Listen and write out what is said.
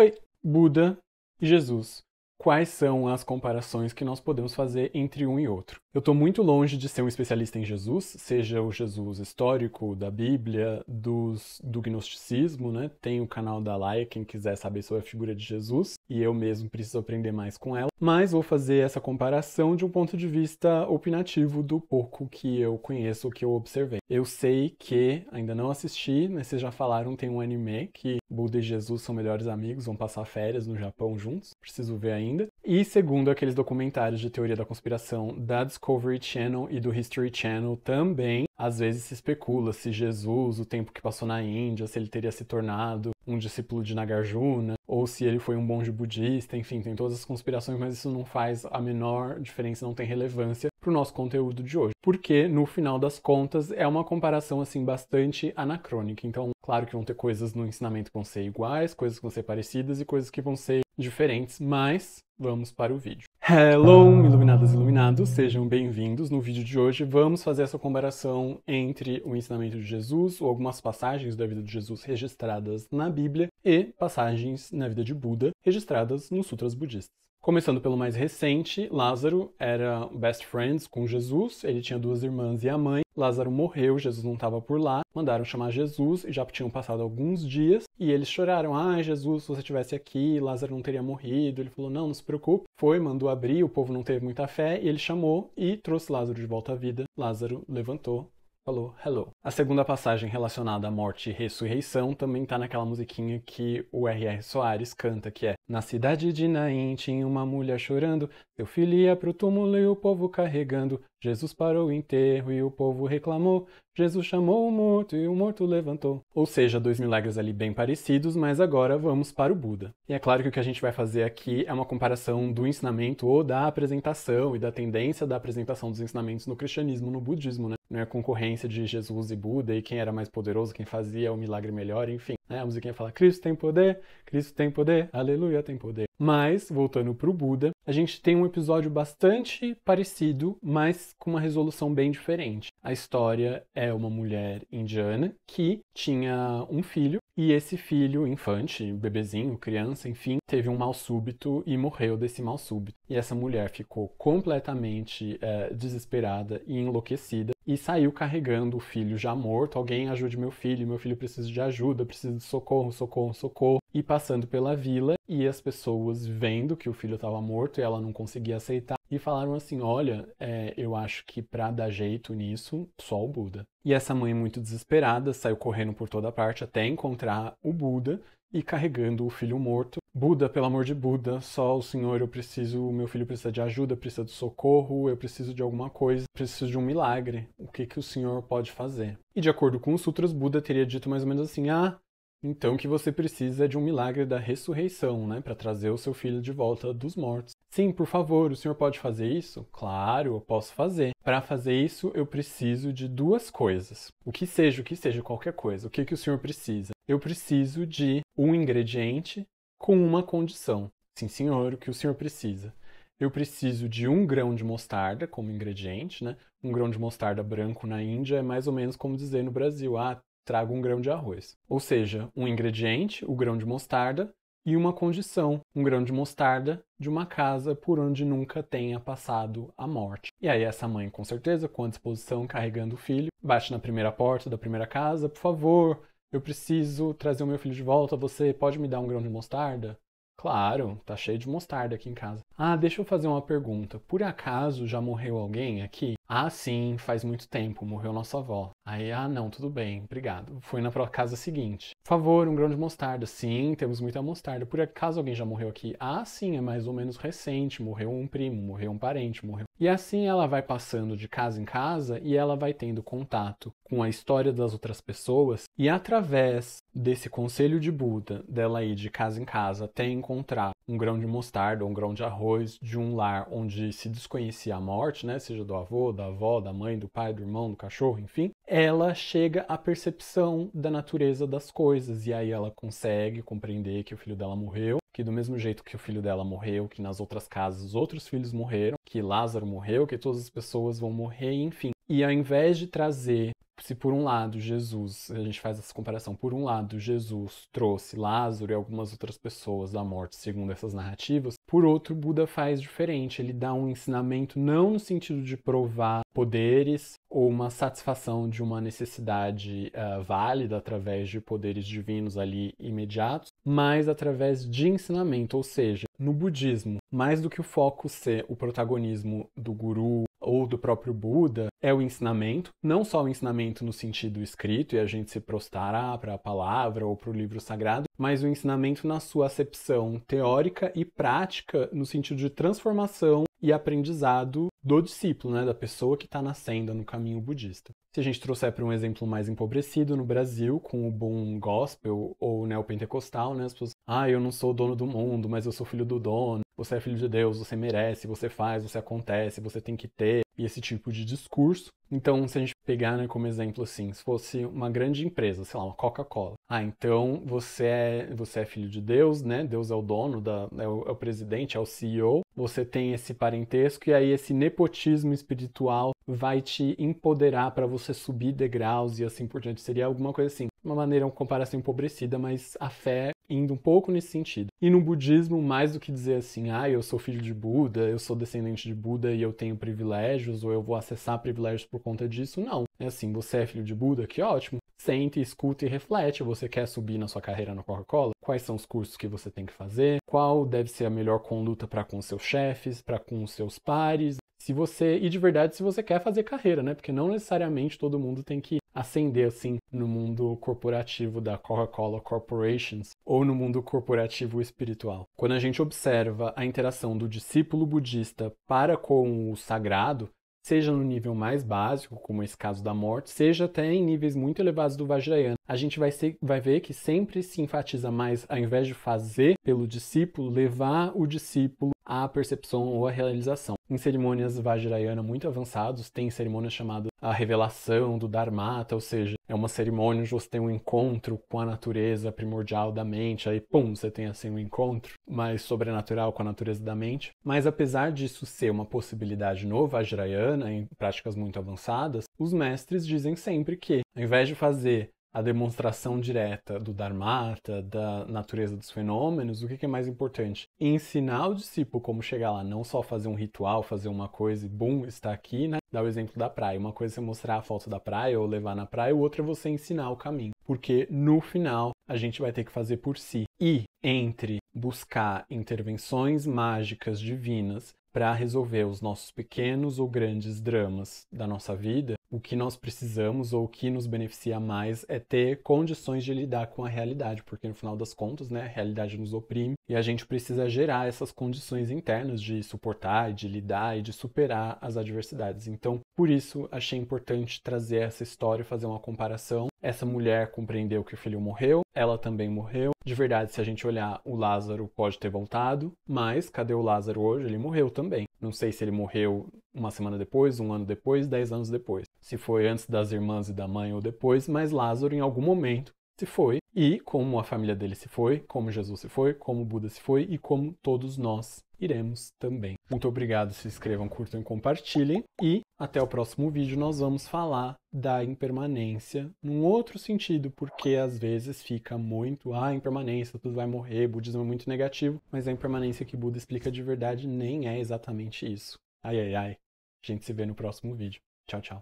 Oi, Buda, Jesus quais são as comparações que nós podemos fazer entre um e outro. Eu estou muito longe de ser um especialista em Jesus, seja o Jesus histórico, da Bíblia, dos, do gnosticismo, né? Tem o canal da Laia, quem quiser saber sobre a figura de Jesus, e eu mesmo preciso aprender mais com ela, mas vou fazer essa comparação de um ponto de vista opinativo do pouco que eu conheço, que eu observei. Eu sei que, ainda não assisti, mas vocês já falaram, tem um anime que Buda e Jesus são melhores amigos, vão passar férias no Japão juntos, preciso ver ainda ainda. E segundo aqueles documentários de teoria da conspiração da Discovery Channel e do History Channel também, às vezes se especula se Jesus, o tempo que passou na Índia, se ele teria se tornado um discípulo de Nagarjuna, ou se ele foi um monge budista, enfim, tem todas as conspirações, mas isso não faz a menor diferença, não tem relevância para o nosso conteúdo de hoje, porque no final das contas é uma comparação assim bastante anacrônica. Então, claro que vão ter coisas no ensinamento que vão ser iguais, coisas que vão ser parecidas e coisas que vão ser diferentes, mas vamos para o vídeo. Hello, iluminadas e iluminados, sejam bem-vindos. No vídeo de hoje vamos fazer essa comparação entre o ensinamento de Jesus, ou algumas passagens da vida de Jesus registradas na Bíblia, e passagens na vida de Buda registradas nos sutras budistas. Começando pelo mais recente, Lázaro era best friends com Jesus, ele tinha duas irmãs e a mãe. Lázaro morreu, Jesus não estava por lá, mandaram chamar Jesus e já tinham passado alguns dias e eles choraram: "Ah, Jesus, se você estivesse aqui, Lázaro não teria morrido". Ele falou: "Não, não se preocupe". Foi, mandou abrir, o povo não teve muita fé e ele chamou e trouxe Lázaro de volta à vida. Lázaro levantou Falou, hello. A segunda passagem relacionada à morte e ressurreição também tá naquela musiquinha que o R.R. Soares canta, que é Na cidade de Naim tinha uma mulher chorando, seu filho ia pro túmulo e o povo carregando. Jesus parou o enterro e o povo reclamou, Jesus chamou o morto e o morto levantou. Ou seja, dois milagres ali bem parecidos, mas agora vamos para o Buda. E é claro que o que a gente vai fazer aqui é uma comparação do ensinamento ou da apresentação e da tendência da apresentação dos ensinamentos no cristianismo, no budismo, né? Não é a concorrência de Jesus e Buda e quem era mais poderoso, quem fazia o milagre melhor, enfim. Né? A musiquinha fala: Cristo tem poder, Cristo tem poder, aleluia tem poder. Mas, voltando para o Buda, a gente tem um episódio bastante parecido, mas com uma resolução bem diferente. A história é uma mulher indiana que tinha um filho, e esse filho, infante, bebezinho, criança, enfim, teve um mal súbito e morreu desse mal súbito. E essa mulher ficou completamente é, desesperada e enlouquecida e saiu carregando o filho já morto. Alguém ajude meu filho, meu filho precisa de ajuda, precisa de socorro, socorro, socorro. E passando pela vila e as pessoas vendo que o filho estava morto e ela não conseguia aceitar e falaram assim: olha, é, eu acho que para dar jeito nisso, só o Buda. E essa mãe, muito desesperada, saiu correndo por toda parte até encontrar o Buda, e carregando o filho morto. Buda, pelo amor de Buda, só o senhor, eu preciso, o meu filho precisa de ajuda, precisa de socorro, eu preciso de alguma coisa, preciso de um milagre. O que que o senhor pode fazer? E de acordo com os sutras, Buda teria dito mais ou menos assim: "Ah, então o que você precisa é de um milagre da ressurreição, né, para trazer o seu filho de volta dos mortos. Sim, por favor, o senhor pode fazer isso? Claro, eu posso fazer. Para fazer isso, eu preciso de duas coisas. O que seja, o que seja, qualquer coisa. O que que o senhor precisa? Eu preciso de um ingrediente com uma condição. Sim, senhor, o que o senhor precisa? Eu preciso de um grão de mostarda como ingrediente, né? Um grão de mostarda branco na Índia é mais ou menos como dizer no Brasil, ah, traga um grão de arroz. Ou seja, um ingrediente, o grão de mostarda, e uma condição, um grão de mostarda de uma casa por onde nunca tenha passado a morte. E aí essa mãe, com certeza, com a disposição, carregando o filho, bate na primeira porta da primeira casa, por favor, eu preciso trazer o meu filho de volta, você pode me dar um grão de mostarda? Claro, tá cheio de mostarda aqui em casa. Ah, deixa eu fazer uma pergunta. Por acaso já morreu alguém aqui? Ah, sim, faz muito tempo, morreu nossa avó. Aí, ah, não, tudo bem, obrigado. Foi na casa seguinte. Por favor, um grão de mostarda. Sim, temos muita mostarda. Por acaso alguém já morreu aqui? Ah, sim, é mais ou menos recente. Morreu um primo, morreu um parente, morreu. E assim ela vai passando de casa em casa e ela vai tendo contato com a história das outras pessoas. E através desse conselho de Buda, dela ir de casa em casa até encontrar um grão de mostarda ou um grão de arroz de um lar onde se desconhecia a morte, né, seja do avô, da avó, da mãe, do pai, do irmão, do cachorro, enfim, ela chega à percepção da natureza das coisas e aí ela consegue compreender que o filho dela morreu, que do mesmo jeito que o filho dela morreu, que nas outras casas os outros filhos morreram, que Lázaro morreu, que todas as pessoas vão morrer, enfim. E ao invés de trazer, se por um lado Jesus, a gente faz essa comparação, por um lado Jesus trouxe Lázaro e algumas outras pessoas da morte, segundo essas narrativas, por outro, Buda faz diferente. Ele dá um ensinamento não no sentido de provar poderes ou uma satisfação de uma necessidade uh, válida através de poderes divinos ali imediatos, mas através de ensinamento, ou seja, no budismo, mais do que o foco ser o protagonismo do guru ou do próprio Buda é o ensinamento, não só o ensinamento no sentido escrito e a gente se prostrar para a palavra ou para o livro sagrado, mas o ensinamento na sua acepção teórica e prática no sentido de transformação e aprendizado do discípulo, né, da pessoa que está nascendo no caminho budista. Se a gente trouxer para um exemplo mais empobrecido no Brasil, com o bom gospel ou neopentecostal, né, as pessoas, ah, eu não sou dono do mundo, mas eu sou filho do dono, você é filho de Deus, você merece, você faz, você acontece, você tem que ter, e esse tipo de discurso. Então, se a gente pegar né, como exemplo assim, se fosse uma grande empresa, sei lá, uma Coca-Cola. Ah, então você é, você é filho de Deus, né? Deus é o dono, da, é o, é o presidente, é o CEO. Você tem esse parentesco e aí esse nepotismo espiritual vai te empoderar para você subir degraus e assim por diante. Seria alguma coisa assim uma maneira, uma comparação empobrecida, mas a fé indo um pouco nesse sentido. E no budismo, mais do que dizer assim, ah, eu sou filho de Buda, eu sou descendente de Buda e eu tenho privilégios, ou eu vou acessar privilégios por conta disso, não. É assim, você é filho de Buda, que ótimo. Sente, escuta e reflete. Você quer subir na sua carreira na Coca-Cola? Quais são os cursos que você tem que fazer? Qual deve ser a melhor conduta para com seus chefes, para com seus pares? Se você, e de verdade, se você quer fazer carreira, né? Porque não necessariamente todo mundo tem que ascender assim no mundo corporativo da Coca-Cola Corporations ou no mundo corporativo espiritual. Quando a gente observa a interação do discípulo budista para com o sagrado, seja no nível mais básico, como esse caso da morte, seja até em níveis muito elevados do Vajrayana, a gente vai, ser, vai ver que sempre se enfatiza mais, ao invés de fazer pelo discípulo, levar o discípulo a percepção ou a realização. Em cerimônias vajrayana muito avançados, tem cerimônias chamadas a revelação do Dharmata, ou seja, é uma cerimônia onde você tem um encontro com a natureza primordial da mente, aí pum, você tem assim um encontro mais sobrenatural com a natureza da mente. Mas apesar disso ser uma possibilidade no Vajrayana, em práticas muito avançadas, os mestres dizem sempre que, ao invés de fazer a demonstração direta do Dharmata, da natureza dos fenômenos, o que é mais importante? Ensinar o discípulo como chegar lá, não só fazer um ritual, fazer uma coisa e bum, está aqui, né? Dá o exemplo da praia. Uma coisa é você mostrar a foto da praia ou levar na praia, outra é você ensinar o caminho. Porque no final a gente vai ter que fazer por si. E entre buscar intervenções mágicas divinas para resolver os nossos pequenos ou grandes dramas da nossa vida, o que nós precisamos ou o que nos beneficia mais é ter condições de lidar com a realidade, porque no final das contas, né, a realidade nos oprime e a gente precisa gerar essas condições internas de suportar, de lidar e de superar as adversidades. Então, por isso, achei importante trazer essa história e fazer uma comparação. Essa mulher compreendeu que o filho morreu, ela também morreu. De verdade, se a gente olhar, o Lázaro pode ter voltado, mas cadê o Lázaro hoje? Ele morreu também. Não sei se ele morreu uma semana depois, um ano depois, dez anos depois. Se foi antes das irmãs e da mãe ou depois, mas Lázaro, em algum momento, se foi. E como a família dele se foi, como Jesus se foi, como Buda se foi e como todos nós iremos também. Muito obrigado, se inscrevam, curtam e compartilhem. E até o próximo vídeo, nós vamos falar da impermanência num outro sentido, porque às vezes fica muito, ah, impermanência, tudo vai morrer, budismo é muito negativo, mas a impermanência que Buda explica de verdade nem é exatamente isso. Ai, ai, ai. A gente se vê no próximo vídeo. Tchau, tchau.